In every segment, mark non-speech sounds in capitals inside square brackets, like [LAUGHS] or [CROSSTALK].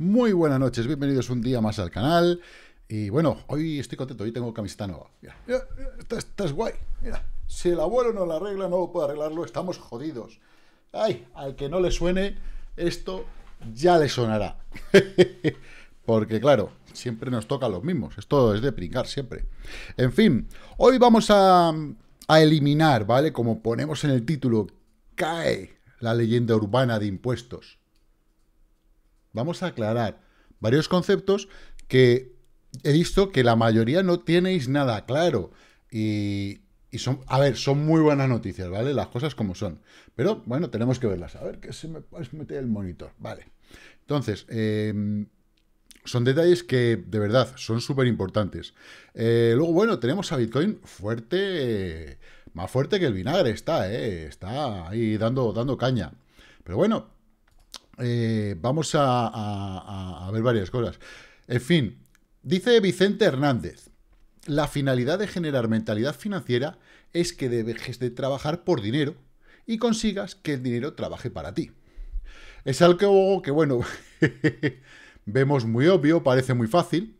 Muy buenas noches, bienvenidos un día más al canal. Y bueno, hoy estoy contento, hoy tengo camiseta nueva. Mira, guay. Mira, si el abuelo no la arregla, no puedo arreglarlo, estamos jodidos. Ay, al que no le suene, esto ya le sonará. [LAUGHS] Porque claro, siempre nos toca los mismos. Esto es de pringar siempre. En fin, hoy vamos a eliminar, ¿vale? Como ponemos en el título, cae la leyenda urbana de impuestos vamos a aclarar varios conceptos que he visto que la mayoría no tenéis nada claro. Y, son, a ver, son muy buenas noticias, ¿vale? Las cosas como son. Pero bueno, tenemos que verlas. A ver, que se me mete el monitor. Vale. Entonces, em, son detalles que de verdad son súper importantes. Eh, luego, bueno, tenemos a Bitcoin fuerte, más fuerte que el vinagre, está, eh, Está ahí dando, dando caña. Pero bueno, eh, vamos a, ver varias cosas. En fin, dice Vicente Hernández, la finalidad de generar mentalidad financiera es que dejes de trabajar por dinero y consigas que el dinero trabaje para ti. Es algo que, bueno, [LAUGHS] vemos muy obvio, parece muy fácil,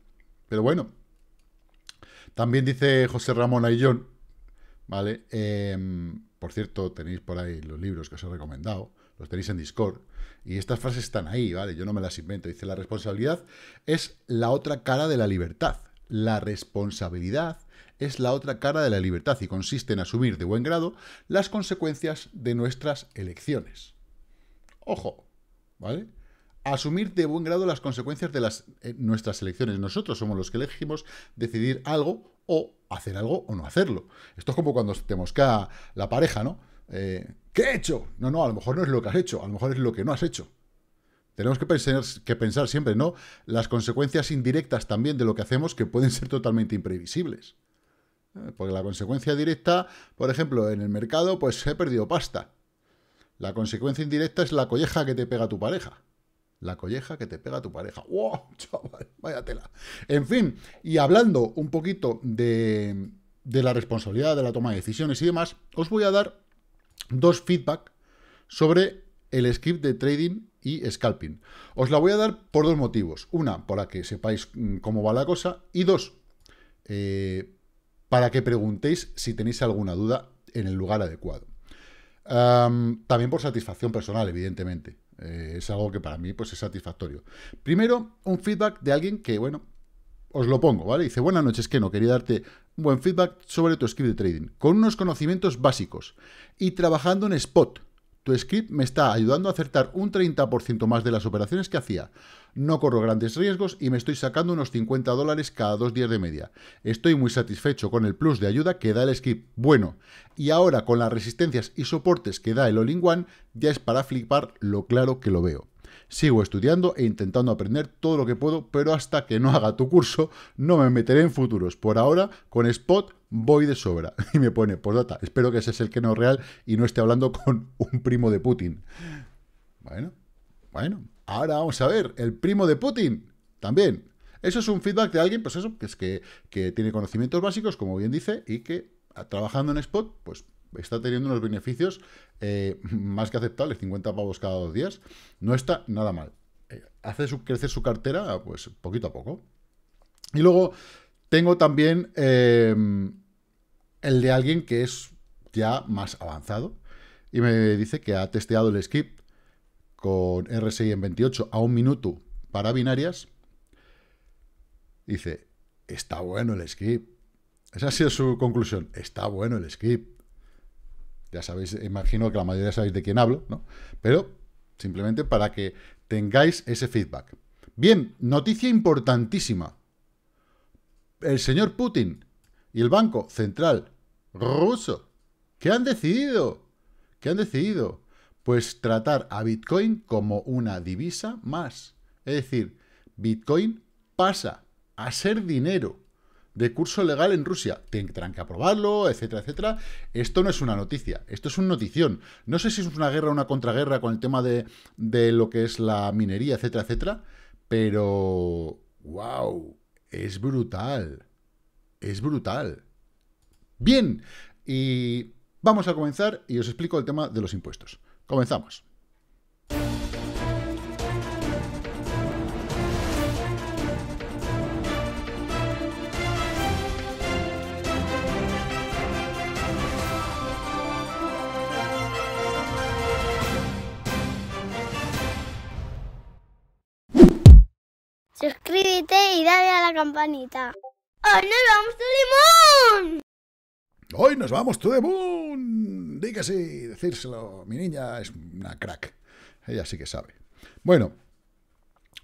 pero bueno. También dice José Ramón Ayllón, ¿vale? Em, por cierto, tenéis por ahí los libros que os he recomendado, los tenéis en Discord. Y estas frases están ahí, ¿vale? Yo no me las invento. Dice, la responsabilidad es la otra cara de la libertad. La responsabilidad es la otra cara de la libertad y consiste en asumir de buen grado las consecuencias de nuestras elecciones. Ojo, ¿vale? Asumir de buen grado las consecuencias de las, eh, nuestras elecciones. Nosotros somos los que elegimos decidir algo o hacer algo o no hacerlo. Esto es como cuando te mosca la pareja, ¿no? Eh, ¿Qué he hecho? No, no, a lo mejor no es lo que has hecho, a lo mejor es lo que no has hecho. Tenemos que pensar, siempre, ¿no? Las consecuencias indirectas también de lo que hacemos que pueden ser totalmente imprevisibles. Eh, porque la consecuencia directa, por ejemplo, en el mercado, pues he perdido pasta. La consecuencia indirecta es la colleja que te pega tu pareja. La colleja que te pega tu pareja. ¡Wow! Chaval, [LAUGHS] vaya tela. En fin, y hablando un poquito de, de la responsabilidad, de la toma de decisiones y demás, os voy a dar dos feedback sobre el script de trading y scalping. Os la voy a dar por dos motivos. Una, para que sepáis mm, cómo va la cosa. Y dos, eh, para que preguntéis si tenéis alguna duda en el lugar adecuado. también por satisfacción personal, evidentemente. Eh, es algo que para mí pues, es satisfactorio. Primero, un feedback de alguien que, bueno, os lo pongo, ¿vale? Dice, buenas noches, Keno, quería darte un buen feedback sobre tu script de trading, con unos conocimientos básicos y trabajando en spot. Tu script me está ayudando a acertar un 30% más de las operaciones que hacía. No corro grandes riesgos y me estoy sacando unos 50 dólares cada dos días de media. Estoy muy satisfecho con el plus de ayuda que da el script. Bueno, y ahora con las resistencias y soportes que da el All-in-One, ya es para flipar lo claro que lo veo. Sigo estudiando e intentando aprender todo lo que puedo, pero hasta que no haga tu curso, no me meteré en futuros. Por ahora, con Spot voy de sobra. [LAUGHS] Y me pone, data, espero que ese es el que no es real y no esté hablando con un primo de Putin. Bueno, bueno. Ahora vamos a ver, el primo de Putin, también. Eso es un feedback de alguien, pues eso, que es que tiene conocimientos básicos, como bien dice, y que ah, trabajando en Spot, pues está teniendo unos beneficios eh, más que aceptables, 50 pavos cada dos días, no está nada mal. Eh, hace crecer su cartera, pues poquito a poco. Y luego tengo también em, el de alguien que es ya más avanzado y me dice que ha testeado el skip con RSI en 28 a un minuto para binarias. Dice, está bueno el skip. Esa ha sido su conclusión. Está bueno el skip. Ya sabéis, imagino que la mayoría sabéis de quién hablo, ¿no? Pero simplemente para que tengáis ese feedback. Bien, noticia importantísima. El señor Putin y el Banco Central Ruso, ¿qué han decidido? ¿Qué han decidido? Pues tratar a Bitcoin como una divisa más. Es decir, Bitcoin pasa a ser dinero de curso legal en Rusia. Tendrán que aprobarlo, etcétera, etcétera. Esto no es una noticia, esto es una notición. No sé si es una guerra o una contraguerra con el tema de, de lo que es la minería, etcétera, etcétera, pero... ¡Wow! Es brutal. Es brutal. Bien, y vamos a comenzar y os explico el tema de los impuestos. Comenzamos. y dale a la campanita. ¡Hoy nos vamos the moon! Hoy nos vamos to the moon. Dígase decírselo. Mi niña es una crack. Ella sí que sabe. Bueno,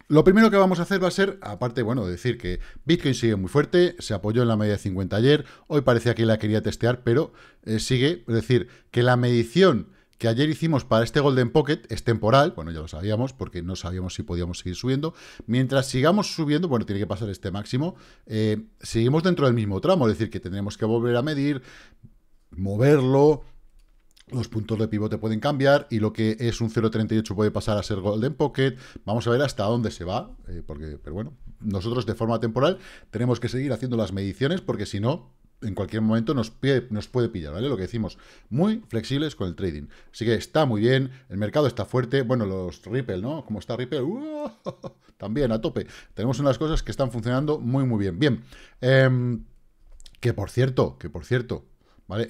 lo primero que vamos a hacer va a ser, aparte, bueno, decir que Bitcoin sigue muy fuerte, se apoyó en la media de 50 ayer, hoy parecía que la quería testear, pero eh, sigue, es decir, que la medición ayer hicimos para este Golden Pocket es temporal, bueno, ya lo sabíamos, porque no sabíamos si podíamos seguir subiendo. Mientras sigamos subiendo, bueno, tiene que pasar este máximo, eh, seguimos dentro del mismo tramo, es decir, que tendremos que volver a medir, moverlo, los puntos de pivote pueden cambiar y lo que es un 0.38 puede pasar a ser Golden Pocket. Vamos a ver hasta dónde se va, eh, porque, pero bueno, nosotros de forma temporal tenemos que seguir haciendo las mediciones porque si no, en cualquier momento nos, nos puede pillar, ¿vale? Lo que decimos, muy flexibles con el trading. Así que está muy bien, el mercado está fuerte, bueno, los Ripple, ¿no? ¿Cómo está Ripple, ¡uh! [LAUGHS] también a tope. Tenemos unas cosas que están funcionando muy, muy bien. Bien, em, que por cierto, que por cierto,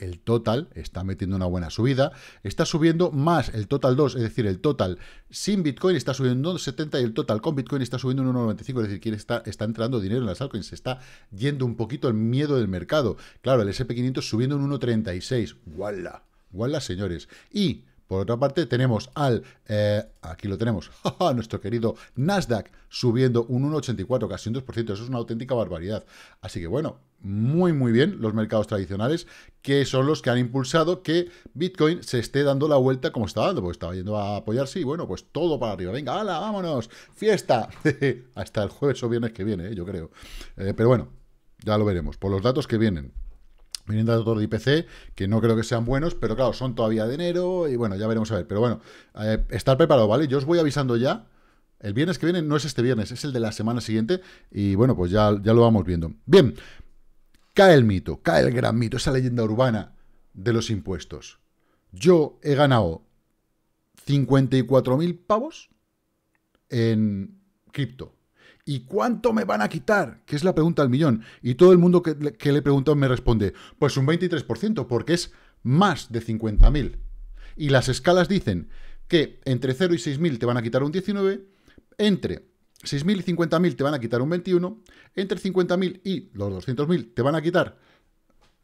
el total está metiendo una buena subida, está subiendo más el total 2, es decir, el total sin Bitcoin está subiendo un 1,70 y el total con Bitcoin está subiendo un 1,95, es decir, quién está, está entrando dinero en las altcoins, se está yendo un poquito el miedo del mercado. Claro, el SP500 subiendo un 1,36, ¡guala! ¡guala, señores! Y por otra parte, tenemos al, eh, aquí lo tenemos, [LAUGHS] nuestro querido Nasdaq subiendo un 1,84, casi un 2%, eso es una auténtica barbaridad. Así que bueno, muy muy bien los mercados tradicionales, que son los que han impulsado que Bitcoin se esté dando la vuelta como estaba dando, porque estaba yendo a apoyarse y bueno, pues todo para arriba, venga, hala, vámonos, fiesta, [LAUGHS] hasta el jueves o viernes que viene, ¿eh? yo creo. Eh, pero bueno, ya lo veremos, por los datos que vienen. Vienen datos de IPC, que no creo que sean buenos, pero claro, son todavía de enero y bueno, ya veremos a ver. Pero bueno, eh, estar preparado, ¿vale? Yo os voy avisando ya. El viernes que viene no es este viernes, es el de la semana siguiente y bueno, pues ya, ya lo vamos viendo. Bien, cae el mito, cae el gran mito, esa leyenda urbana de los impuestos. Yo he ganado 54.000 pavos en cripto. ¿Y cuánto me van a quitar? Que es la pregunta al millón. Y todo el mundo que, que le pregunto me responde, pues un 23%, porque es más de 50.000. Y las escalas dicen que entre 0 y 6.000 te van a quitar un 19, entre 6.000 y 50.000 te van a quitar un 21, entre 50.000 y los 200.000 te van a quitar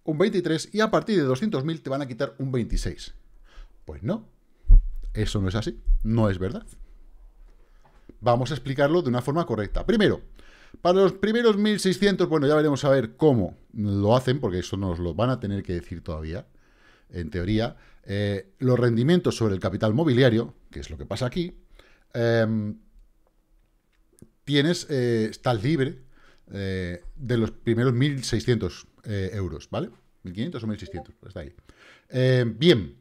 un 23 y a partir de 200.000 te van a quitar un 26. Pues no, eso no es así, no es verdad. Vamos a explicarlo de una forma correcta. Primero, para los primeros 1.600, bueno, ya veremos a ver cómo lo hacen, porque eso nos lo van a tener que decir todavía, en teoría. Eh, los rendimientos sobre el capital mobiliario, que es lo que pasa aquí, em, tienes, eh, estás libre eh, de los primeros 1.600 euros, ¿vale? 1.500 o 1.600, está ahí. bien,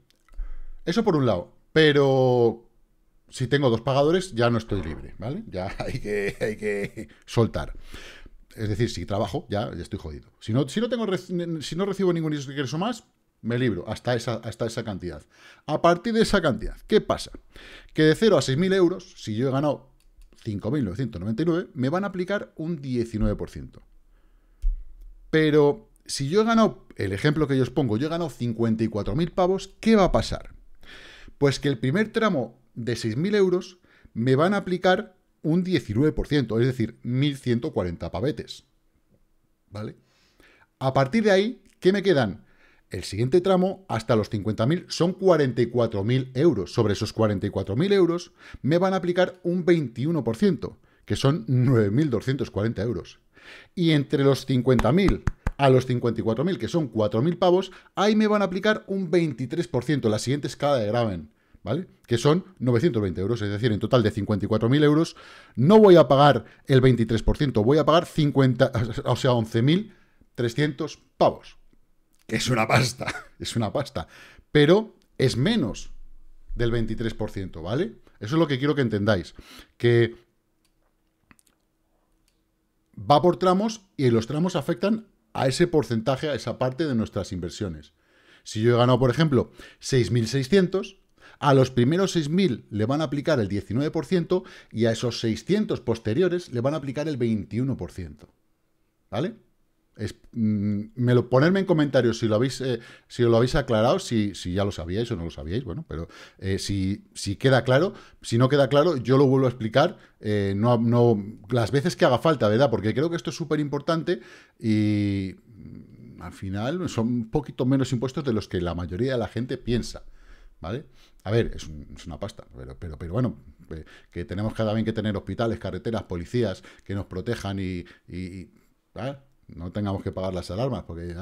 eso por un lado, pero si tengo dos pagadores, ya no estoy libre, ¿vale? Ya [LAUGHS] hay que, que soltar. Es decir, si trabajo, ya, estoy jodido. Si no, si no, tengo, si no recibo ningún ingreso más, me libro hasta esa, hasta esa cantidad. A partir de esa cantidad, ¿qué pasa? Que de 0 a 6.000 euros, si yo he ganado 5.999, me van a aplicar un 19%. Pero si yo he ganado, el ejemplo que yo os pongo, yo he ganado 54.000 pavos, ¿qué va a pasar? Pues que el primer tramo de 6.000 euros me van a aplicar un 19%, es decir, 1.140 pavetes. ¿Vale? A partir de ahí, ¿qué me quedan? El siguiente tramo, hasta los 50.000, son 44.000 euros. Sobre esos 44.000 euros me van a aplicar un 21%, que son 9.240 euros. Y entre los 50.000 a los 54.000, que son 4.000 pavos, ahí me van a aplicar un 23%, la siguiente escala de graven. ¿vale? Que son 920 euros, es decir, en total de 54.000 euros, no voy a pagar el 23%, voy a pagar 50, [LAUGHS] o sea, 11.300 pavos. Que es una pasta, [LAUGHS] es una pasta. Pero es menos del 23%, ¿vale? Eso es lo que quiero que entendáis. Que va por tramos y los tramos afectan a ese porcentaje, a esa parte de nuestras inversiones. Si yo he ganado, por ejemplo, 6.600, a los primeros 6.000 le van a aplicar el 19% y a esos 600 posteriores le van a aplicar el 21%. ¿Vale? Es, mm, me lo, ponerme en comentarios si lo habéis, eh, si lo habéis aclarado, si, ya lo sabíais o no lo sabíais, bueno, pero eh, si, si, queda claro, si no queda claro, yo lo vuelvo a explicar eh, no, no, las veces que haga falta, ¿verdad? Porque creo que esto es súper importante y mm, al final son un poquito menos impuestos de los que la mayoría de la gente piensa, ¿vale? A ver, es, una pasta, pero, pero, pero bueno, que tenemos cada vez que tener hospitales, carreteras, policías que nos protejan y, ah, no tengamos que pagar las alarmas, porque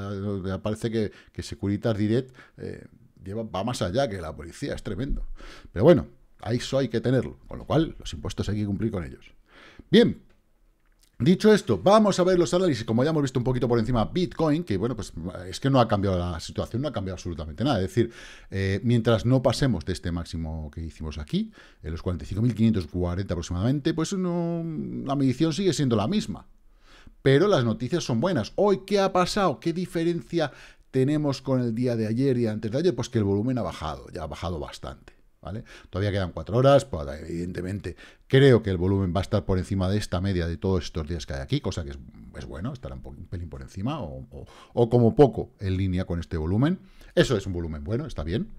ya, parece que, que Securitas Direct eh, lleva, va más allá que la policía, es tremendo. Pero bueno, a eso hay que tenerlo, con lo cual los impuestos hay que cumplir con ellos. Bien, Dicho esto, vamos a ver los análisis, como ya hemos visto un poquito por encima, Bitcoin, que bueno, pues es que no ha cambiado la situación, no ha cambiado absolutamente nada. Es decir, eh, mientras no pasemos de este máximo que hicimos aquí, en los 45.540 aproximadamente, pues la medición sigue siendo la misma. Pero las noticias son buenas. Hoy, ¿qué ha pasado? ¿Qué diferencia tenemos con el día de ayer y antes de ayer? Pues que el volumen ha bajado, ya ha bajado bastante. Todavía quedan cuatro horas, pues, evidentemente creo que el volumen va a estar por encima de esta media de todos estos días que hay aquí, cosa que es, bueno, estará un, pelín por encima o, como poco en línea con este volumen. Eso es un volumen bueno, está bien.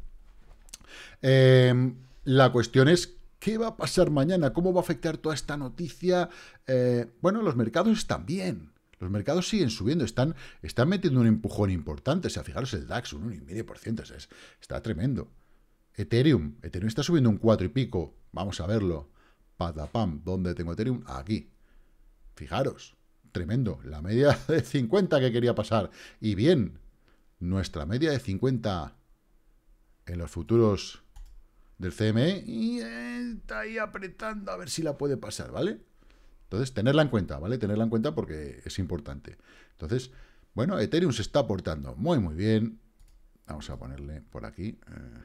Em, la cuestión es ¿Qué va a pasar mañana? ¿Cómo va a afectar toda esta noticia? Eh, bueno, los mercados están bien. Los mercados siguen subiendo, están, están metiendo un empujón importante. O sea, fijaros el DAX, un 1,5%, o sea, es, está tremendo. Ethereum. Ethereum está subiendo un 4 y pico. Vamos a verlo. Patapam. ¿Dónde tengo Ethereum? Aquí. Fijaros. Tremendo. La media [LAUGHS] de 50 que quería pasar. Y bien. Nuestra media de 50 en los futuros del CME. Y está ahí apretando a ver si la puede pasar, ¿vale? Entonces, tenerla en cuenta, ¿vale? Tenerla en cuenta porque es importante. Entonces, bueno, Ethereum se está portando muy, muy bien. Vamos a ponerle por aquí. Eh,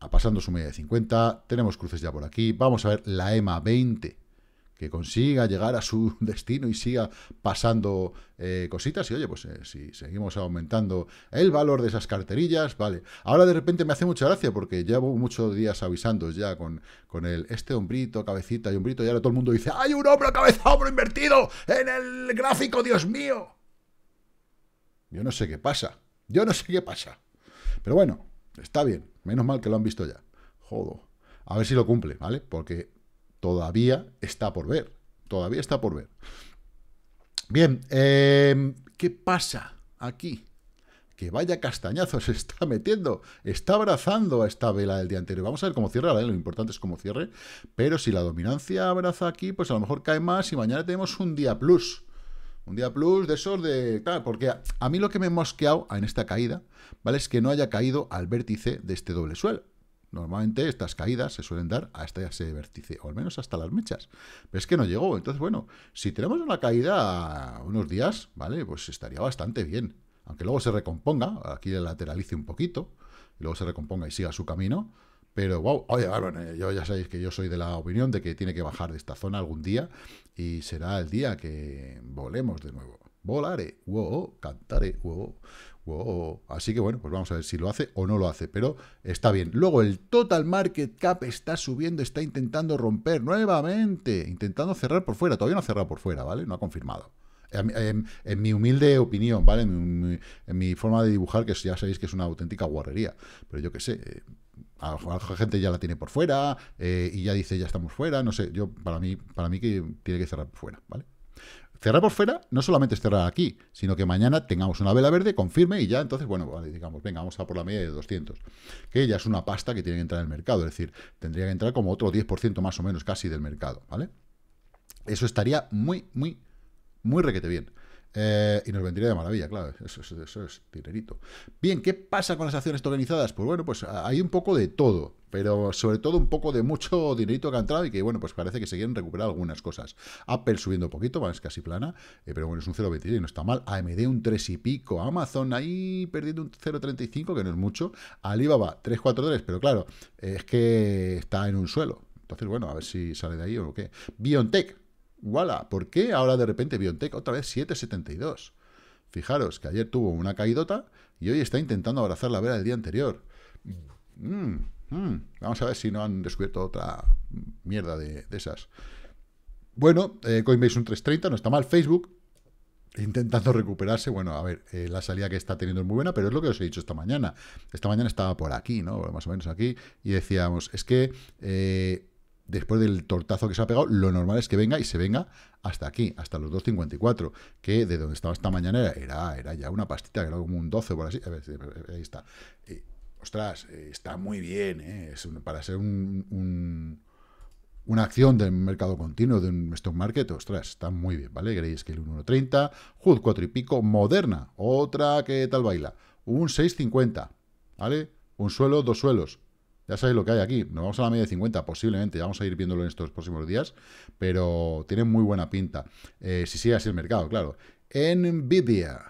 a pasando su media de 50, tenemos cruces ya por aquí, vamos a ver la EMA 20, que consiga llegar a su [LAUGHS] destino y siga pasando eh, cositas, y oye, pues eh, si seguimos aumentando el valor de esas carterillas, vale. Ahora de repente me hace mucha gracia, porque llevo muchos días avisando ya con, con el, este hombrito, cabecita y hombrito, y ahora todo el mundo dice, ¡hay un hombro, cabeza, hombro invertido en el gráfico, Dios mío! Yo no sé qué pasa, yo no sé qué pasa. Pero bueno, está bien, Menos mal que lo han visto ya. Jodo. A ver si lo cumple, ¿vale? Porque todavía está por ver. Todavía está por ver. Bien, em, ¿qué pasa aquí? Que vaya castañazo se está metiendo, está abrazando a esta vela del día anterior. Vamos a ver cómo cierra, lo importante es cómo cierre, pero si la dominancia abraza aquí, pues a lo mejor cae más y mañana tenemos un día plus. Un día plus de esos de... Claro, porque a, mí lo que me he mosqueado en esta caída, ¿vale? Es que no haya caído al vértice de este doble suelo. Normalmente estas caídas se suelen dar hasta ese vértice, o al menos hasta las mechas. Pero es que no llegó. Entonces, bueno, si tenemos una caída a unos días, ¿vale? Pues estaría bastante bien. Aunque luego se recomponga, aquí le lateralice un poquito, y luego se recomponga y siga su camino, pero, wow, oye, bueno, yo ya sabéis que yo soy de la opinión de que tiene que bajar de esta zona algún día y será el día que volemos de nuevo. Volaré, wow, cantaré, wow, wow. Así que bueno, pues vamos a ver si lo hace o no lo hace, pero está bien. Luego el total market cap está subiendo, está intentando romper nuevamente, intentando cerrar por fuera. Todavía no ha cerrado por fuera, ¿vale? No ha confirmado. En, mi humilde opinión, ¿vale? En mi, en mi, forma de dibujar, que ya sabéis que es una auténtica guarrería. Pero yo qué sé, eh, a la gente ya la tiene por fuera eh, y ya dice ya estamos fuera, no sé, yo para mí, para mí que tiene que cerrar por fuera, ¿vale? Cerrar por fuera no solamente es cerrar aquí, sino que mañana tengamos una vela verde, confirme y ya entonces, bueno, digamos, venga, vamos a por la media de 200, que ya es una pasta que tiene que entrar en el mercado, es decir, tendría que entrar como otro 10% más o menos casi del mercado, ¿vale? Eso estaría muy, muy, muy requete bien. Eh, y nos vendría de maravilla, claro, eso, es dinerito. Bien, ¿qué pasa con las acciones tokenizadas? Pues bueno, pues ah, hay un poco de todo, pero sobre todo un poco de mucho [LAUGHS] dinerito que ha entrado y que, bueno, pues parece que se quieren recuperar algunas cosas. Apple subiendo un poquito, es casi plana, eh, pero bueno, es un 0,23 no está mal. AMD un 3 y pico, Amazon ahí perdiendo un 0,35, que no es mucho. Alibaba 3,43, pero claro, es que está en un suelo. Entonces, bueno, a ver si sale de ahí o qué. BioNTech, ¡Wala! ¿Por qué ahora de repente BioNTech otra vez 7,72? Fijaros que ayer tuvo una caídota y hoy está intentando abrazar la vela del día anterior. Mm, mm, vamos a ver si no han descubierto otra mierda de, esas. Bueno, eh, Coinbase un 330, no está mal. Facebook intentando recuperarse. Bueno, a ver, eh, la salida que está teniendo es muy buena, pero es lo que os he dicho esta mañana. Esta mañana estaba por aquí, ¿no? Más o menos aquí, y decíamos, es que eh, después del tortazo que se ha pegado, lo normal es que venga y se venga hasta aquí, hasta los 2.54, que de donde estaba esta mañana era, era ya una pastita, que era como un 12 por así, eh, ahí está. Eh, ostras, eh, está muy bien, eh, es para ser un, una acción del mercado continuo, de un stock market, ostras, está muy bien, ¿vale? el 1.30, HUD 4 y pico, Moderna, otra que tal baila, un 6.50, ¿vale? Un suelo, dos suelos, ya sabéis lo que hay aquí. Nos vamos a la media de 50, posiblemente. vamos a ir viéndolo en estos próximos días. Pero tiene muy buena pinta. Eh, si sigue así el mercado, claro. Nvidia.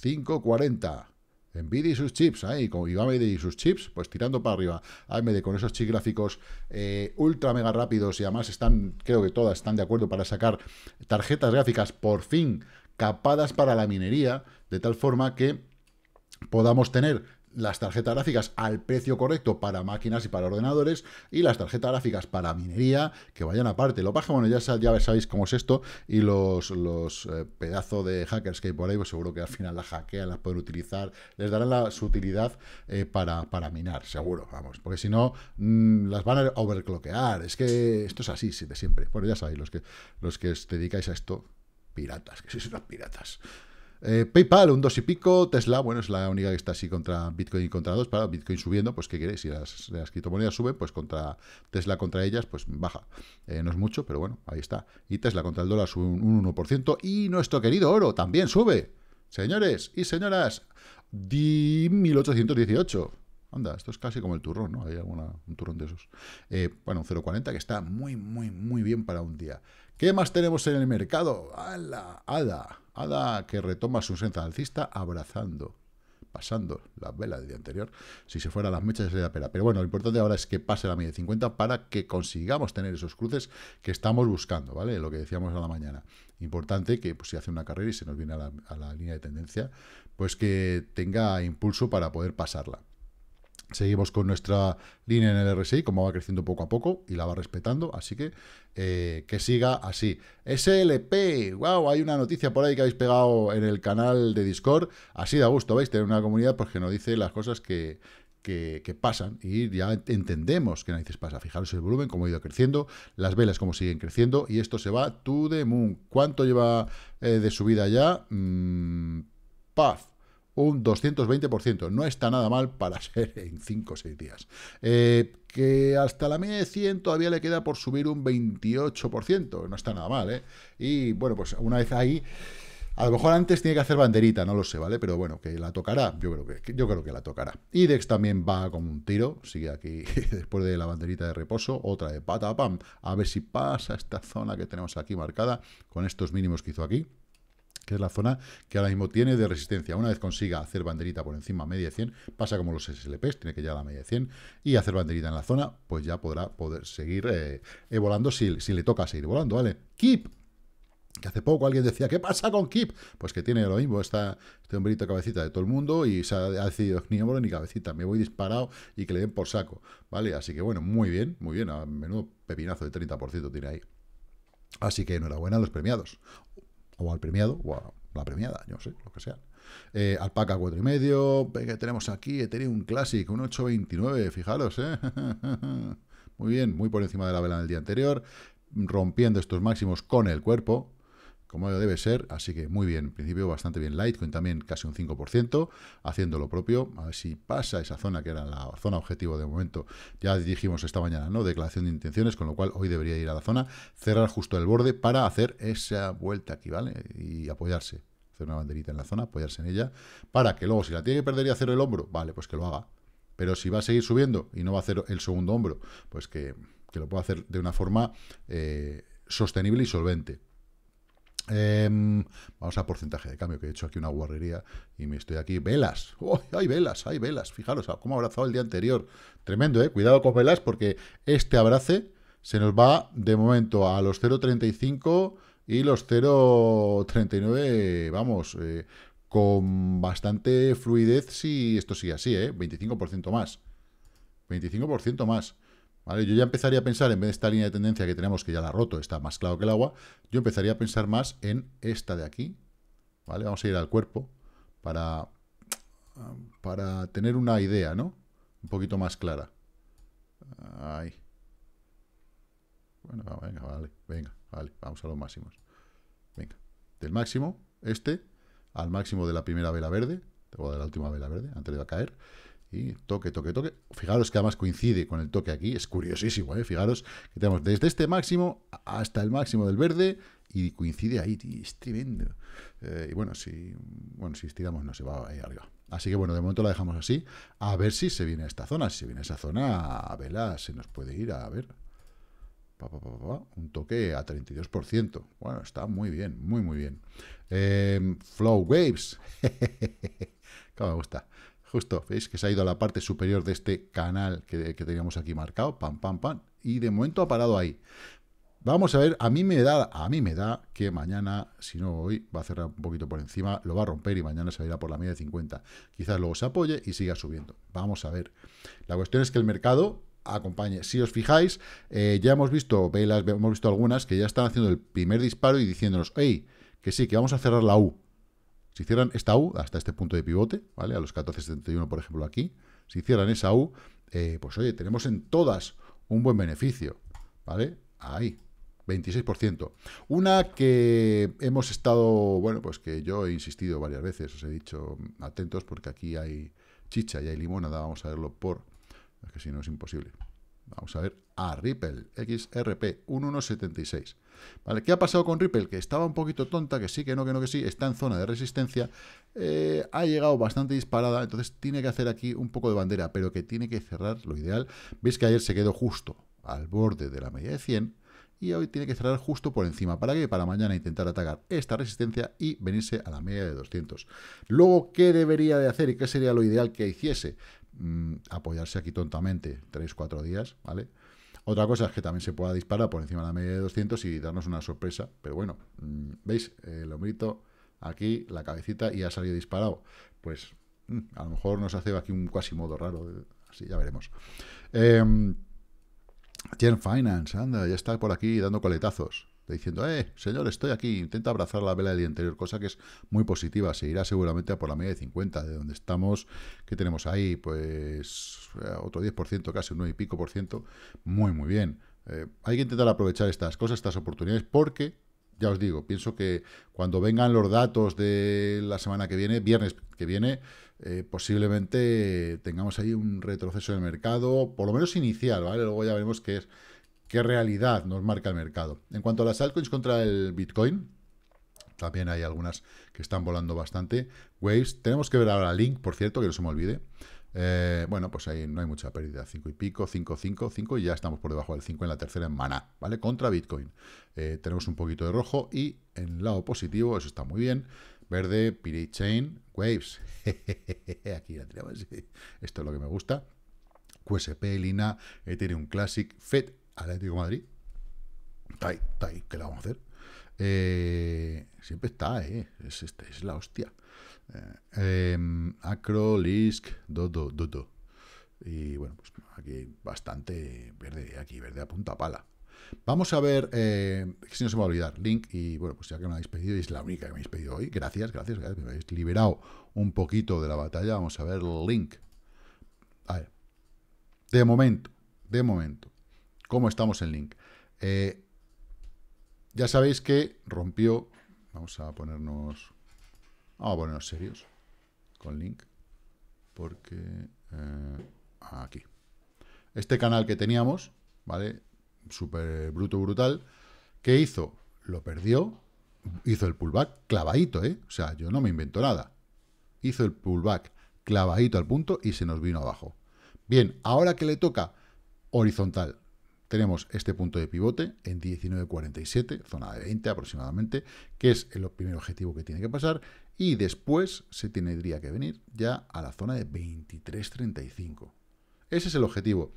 540. Nvidia y sus chips, ahí, ¿eh? con AMD y sus chips, pues tirando para arriba. AMD con esos chips gráficos eh, ultra mega rápidos y además están, creo que todas están de acuerdo para sacar tarjetas gráficas por fin capadas para la minería, de tal forma que podamos tener las tarjetas gráficas al precio correcto para máquinas y para ordenadores y las tarjetas gráficas para minería que vayan aparte. Lo paja, bueno, ya, ya sabéis cómo es esto y los, los eh, pedazos de hackers que hay por ahí, pues seguro que al final las hackean, las pueden utilizar, les darán la, su utilidad eh, para, para, minar, seguro, vamos, porque si no mm, las van a overclockear. Es que esto es así, de siempre. Bueno, ya sabéis, los que, los que os dedicáis a esto, piratas, que sois unos piratas. Eh, PayPal, un 2 y pico. Tesla, bueno, es la única que está así contra Bitcoin y contra dos Para Bitcoin subiendo, pues ¿qué queréis? Si las, criptomonedas suben, pues contra Tesla contra ellas, pues baja. Eh, no es mucho, pero bueno, ahí está. Y Tesla contra el dólar sube un, 1%. Y nuestro querido oro también sube. Señores y señoras, 1818. Anda, esto es casi como el turrón, ¿no? Hay alguna, un turrón de esos. Eh, bueno, un 0,40 que está muy, muy, muy bien para un día. ¿Qué más tenemos en el mercado? ¡Hala! ¡Ada! ¡Ada que retoma su senza alcista abrazando! pasando la vela del día anterior. Si se fuera a las mechas sería la Pero bueno, lo importante ahora es que pase la media 50 para que consigamos tener esos cruces que estamos buscando, ¿vale? Lo que decíamos a la mañana. Importante que pues, si hace una carrera y se nos viene a la línea de tendencia, pues que tenga impulso para poder pasarla. Seguimos con nuestra línea en el RSI, como va creciendo poco a poco y la va respetando, así que eh, que siga así. SLP, wow, hay una noticia por ahí que habéis pegado en el canal de Discord, así da gusto, ¿veis? Tener una comunidad porque pues, nos dice las cosas que, pasan y ya entendemos que narices pasa. Fijaros el volumen, cómo ha ido creciendo, las velas cómo siguen creciendo y esto se va to the moon. ¿Cuánto lleva eh, de subida ya? Mm, paz. ¡Paf! un 220%. No está nada mal para [LAUGHS] ser en 5 o 6 días. Eh, que hasta la media de 100 todavía le queda por subir un 28%. No está nada mal, ¿eh? Y bueno, pues una vez ahí... A lo mejor antes tiene que hacer banderita, no lo sé, ¿vale? Pero bueno, que la tocará, yo creo que, yo creo que la tocará. IDEX también va con un tiro, sigue aquí [LAUGHS] después de la banderita de reposo, otra de pata, pam, a ver si pasa esta zona que tenemos aquí marcada con estos mínimos que hizo aquí que es la zona que ahora mismo tiene de resistencia. Una vez consiga hacer banderita por encima media de 100, pasa como los SLPs, tiene que llegar a la media de 100 y hacer banderita en la zona, pues ya podrá poder seguir eh, eh, volando si, le toca seguir volando, ¿vale? Keep que hace poco alguien decía, ¿qué pasa con Kip? Pues que tiene lo mismo, está este hombrito cabecita de todo el mundo y se ha, decidido ni hombro ni cabecita, me voy disparado y que le den por saco, ¿vale? Así que bueno, muy bien, muy bien, a menudo pepinazo de 30% tiene ahí. Así que enhorabuena a los premiados o al premiado, o a la premiada, yo no sé, lo que sea. Alpaca 4,5, que tenemos aquí un Classic, un 8,29, fijaros, ¿eh? [LAUGHS] muy bien, muy por encima de la vela del día anterior, rompiendo estos máximos con el cuerpo, como debe ser, así que muy bien, en principio bastante bien Litecoin también casi un 5%, haciendo lo propio, a ver si pasa esa zona que era la zona objetivo de momento, ya dijimos esta mañana, ¿no? Declaración de intenciones, con lo cual hoy debería ir a la zona, cerrar justo el borde para hacer esa vuelta aquí, ¿vale? Y apoyarse, hacer una banderita en la zona, apoyarse en ella, para que luego si la tiene que perder y hacer el hombro, vale, pues que lo haga, pero si va a seguir subiendo y no va a hacer el segundo hombro, pues que, lo pueda hacer de una forma eh, sostenible y solvente. Em, vamos a porcentaje de cambio, que he hecho aquí una guarrería y me estoy aquí. ¡Velas! ¡Oh, ¡Hay velas! hay velas hay velas! Fijaros cómo ha abrazado el día anterior. Tremendo, ¿eh? Cuidado con velas porque este abrace se nos va de momento a los 0.35 y los 0.39, vamos, eh, con bastante fluidez si esto sigue así, ¿eh? 25% más. 25% más. Yo ya empezaría a pensar, en vez de esta línea de tendencia que tenemos, que ya la ha roto, está más claro que el agua, yo empezaría a pensar más en esta de aquí, ¿vale? Vamos a ir al cuerpo para, para tener una idea, ¿no? Un poquito más clara. Ahí. Bueno, venga, vale, venga, vale, vamos a los máximos. Venga, del máximo, este, al máximo de la primera vela verde, o de la última vela verde, antes de caer, toque, toque, toque. Fijaros que además coincide con el toque aquí. Es curiosísimo, ¿eh? Fijaros que tenemos desde este máximo hasta el máximo del verde y coincide ahí, tío, eh, y bueno si, bueno, si estiramos no se va ahí eh, arriba. Así que bueno, de momento la dejamos así. A ver si se viene a esta zona. Si se viene a esa zona, a vela, se nos puede ir a ver. un toque a 32%. Bueno, está muy bien, muy, muy bien. Em, flow Waves. que [LAUGHS] me gusta. Justo, veis que se ha ido a la parte superior de este canal que, teníamos aquí marcado, pam, pam, pam, y de momento ha parado ahí. Vamos a ver, a mí me da, a mí me da que mañana, si no hoy, va a cerrar un poquito por encima, lo va a romper y mañana se va a ir a por la media de 50. Quizás luego se apoye y siga subiendo. Vamos a ver. La cuestión es que el mercado acompañe. Si os fijáis, eh, ya hemos visto velas, hemos visto algunas que ya están haciendo el primer disparo y diciéndonos, hey, que sí, que vamos a cerrar la U. Si hicieran esta U hasta este punto de pivote, ¿vale? A los 14.71, por ejemplo, aquí. Si hicieran esa U, eh, pues oye, tenemos en todas un buen beneficio, ¿vale? Ahí, 26%. Una que hemos estado, bueno, pues que yo he insistido varias veces, os he dicho, mm, atentos porque aquí hay chicha y hay limonada, vamos a verlo por... Es que si no es imposible. Vamos a ver a Ripple, XRP, 1176, ¿Vale? ¿Qué ha pasado con Ripple? Que estaba un poquito tonta, que sí, que no, que no, que sí, está en zona de resistencia, eh, ha llegado bastante disparada, entonces tiene que hacer aquí un poco de bandera, pero que tiene que cerrar lo ideal. Veis que ayer se quedó justo al borde de la media de 100, y hoy tiene que cerrar justo por encima. ¿Para qué? Para mañana intentar atacar esta resistencia y venirse a la media de 200. Luego, ¿qué debería de hacer y qué sería lo ideal que hiciese? Mm, apoyarse aquí tontamente 3-4 días, ¿vale? Otra cosa es que también se pueda disparar por encima de la media de 200 y darnos una sorpresa. Pero bueno, mm, ¿veis? Eh, el hombrito aquí, la cabecita, y ha salido disparado. Pues mm, a lo mejor nos hace aquí un cuasi modo raro. Eh, así ya veremos. Eh, Gen Finance, anda, ya está por aquí dando coletazos diciendo, eh, señor, estoy aquí, intenta abrazar la vela del anterior, cosa que es muy positiva, se irá seguramente a por la media de 50, de donde estamos, que tenemos ahí, pues eh, otro 10%, casi un 9 y pico por ciento, muy, muy bien. Eh, hay que intentar aprovechar estas cosas, estas oportunidades, porque, ya os digo, pienso que cuando vengan los datos de la semana que viene, viernes que viene, eh, posiblemente tengamos ahí un retroceso en el mercado, por lo menos inicial, ¿vale? Luego ya veremos qué es qué realidad nos marca el mercado. En cuanto a las altcoins contra el Bitcoin, también hay algunas que están volando bastante. Waves, tenemos que ver ahora Link, por cierto, que no se me olvide. Eh, bueno, pues ahí no hay mucha pérdida. 5 y pico, 5, 5, 5 y ya estamos por debajo del 5 en la tercera en maná, ¿vale? Contra Bitcoin. Eh, tenemos un poquito de rojo y en lado positivo, eso está muy bien. Verde, Pirate Chain, Waves. [LAUGHS] Aquí la tenemos. Esto es lo que me gusta. QSP, Lina, un Classic, FED Atlético Madrid. Está ahí, está ahí, ¿qué le vamos a hacer? Eh, siempre está, ¿eh? Es, este, es la hostia. Eh, em, acro, Lisk, Dodo, Dodo. Y bueno, pues aquí bastante verde, aquí verde a punta pala. Vamos a ver, eh, si no se me va a olvidar, Link, y bueno, pues ya que me habéis pedido, y es la única que me habéis pedido hoy, gracias, gracias, gracias, me habéis liberado un poquito de la batalla, vamos a ver Link. A ver, de momento, de momento, cómo estamos en Link. Eh, ya sabéis que rompió, vamos a ponernos, vamos ah, a ponernos serios con Link, porque eh, ah, aquí. Este canal que teníamos, ¿vale? Súper bruto, brutal, ¿qué hizo? Lo perdió, hizo el pullback clavadito, ¿eh? O sea, yo no me invento nada. Hizo el pullback clavadito al punto y se nos vino abajo. Bien, ahora que le toca horizontal, tenemos este punto de pivote en 19.47, zona de 20 aproximadamente, que es el primer objetivo que tiene que pasar, y después se tendría que venir ya a la zona de 23.35. Ese es el objetivo.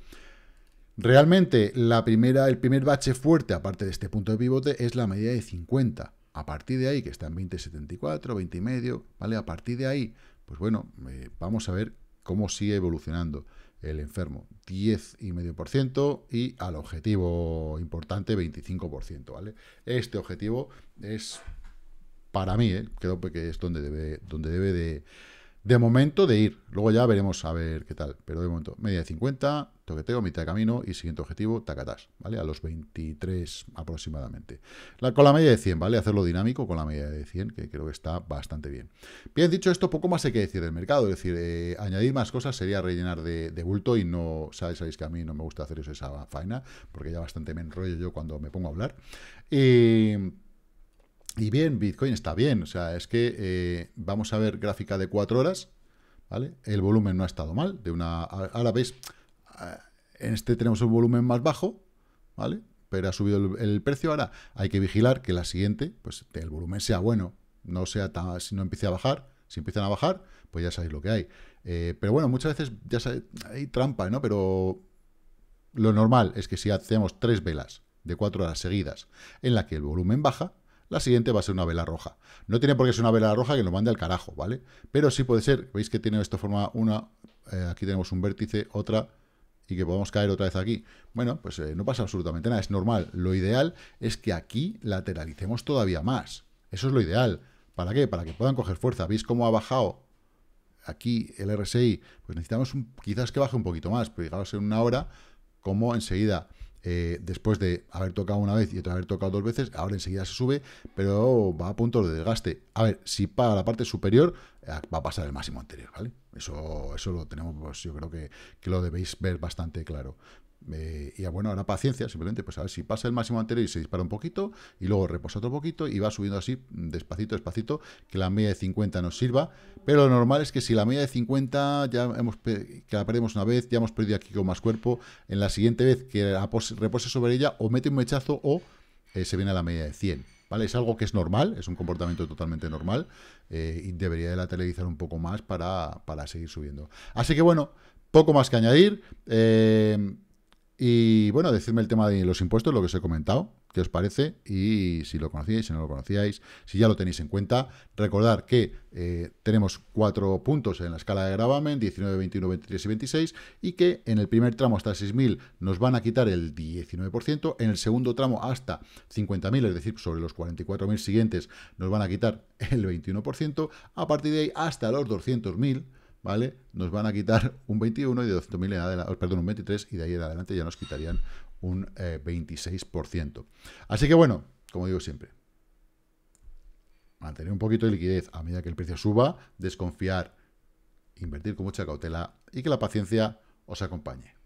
Realmente, la primera, el primer bache fuerte, aparte de este punto de pivote, es la medida de 50. A partir de ahí, que está en 20.74, 20,5, ¿vale? A partir de ahí, pues bueno, eh, vamos a ver cómo sigue evolucionando el enfermo 10,5% y al objetivo importante 25%, ¿vale? Este objetivo es, para mí, ¿eh? creo que es donde debe, donde debe de de momento de ir. Luego ya veremos a ver qué tal. Pero de momento, media de 50, toqueteo, mitad de camino y siguiente objetivo, tacatás, ¿vale? A los 23 aproximadamente. La, con la media de 100, ¿vale? Hacerlo dinámico con la media de 100, que creo que está bastante bien. Bien dicho esto, poco más hay que decir del mercado. Es decir, eh, añadir más cosas sería rellenar de, bulto y no... Sabéis, sabéis, que a mí no me gusta hacer esa faena, porque ya bastante me enrollo yo cuando me pongo a hablar. Eh, y bien, Bitcoin está bien, o sea, es que eh, vamos a ver gráfica de cuatro horas, ¿vale? El volumen no ha estado mal, de una... Ahora veis, eh, en este tenemos un volumen más bajo, ¿vale? Pero ha subido el, precio, ahora hay que vigilar que la siguiente, pues el volumen sea bueno, no sea tan, si no empieza a bajar, si empiezan a bajar, pues ya sabéis lo que hay. Eh, pero bueno, muchas veces ya sabéis, hay trampa, ¿no? Pero lo normal es que si hacemos tres velas de cuatro horas seguidas en la que el volumen baja, la siguiente va a ser una vela roja. No tiene por qué ser una vela roja que nos mande al carajo, ¿vale? Pero sí puede ser, veis que tiene esto forma una, eh, aquí tenemos un vértice, otra, y que podemos caer otra vez aquí. Bueno, pues eh, no pasa absolutamente nada, es normal. Lo ideal es que aquí lateralicemos todavía más. Eso es lo ideal. ¿Para qué? Para que puedan coger fuerza. ¿Veis cómo ha bajado aquí el RSI? Pues necesitamos un, quizás que baje un poquito más, pero digamos en una hora, como enseguida eh, después de haber tocado una vez y otra haber tocado dos veces, ahora enseguida se sube, pero va a punto de desgaste. A ver, si para la parte superior, eh, va a pasar el máximo anterior, ¿vale? Eso, eso lo tenemos, pues, yo creo que, que lo debéis ver bastante claro y bueno, ahora paciencia, simplemente pues a ver si pasa el máximo anterior y se dispara un poquito, y luego reposa otro poquito y va subiendo así, mm, despacito, despacito, que la media de 50 nos sirva. Pero lo normal es que si la media de 50 ya hemos que la perdemos una vez, ya hemos perdido aquí con más cuerpo, en la siguiente vez que repose sobre ella, o mete un mechazo o eh, se viene a la media de 100. ¿Vale? Es algo que es normal, es un comportamiento totalmente normal eh, y debería de lateralizar un poco más para, para, seguir subiendo. Así que bueno, poco más que añadir. Eh, y bueno, decirme el tema de los impuestos, lo que os he comentado, qué os parece, y si lo conocíais, si no lo conocíais, si ya lo tenéis en cuenta. Recordar que eh, tenemos cuatro puntos en la escala de gravamen, 19, 21, 23 y 26, y que en el primer tramo hasta 6.000 nos van a quitar el 19%, en el segundo tramo hasta 50.000, es decir, sobre los 44.000 siguientes, nos van a quitar el 21%, a partir de ahí hasta los 200.000 ¿vale? Nos van a quitar un 21 y de 200.000 perdón, un 23 y de ahí en adelante ya nos quitarían un 26%. Eh, Así que bueno, como digo siempre, mantener un poquito de liquidez a medida que el precio suba, desconfiar, invertir con mucha cautela y que la paciencia os acompañe.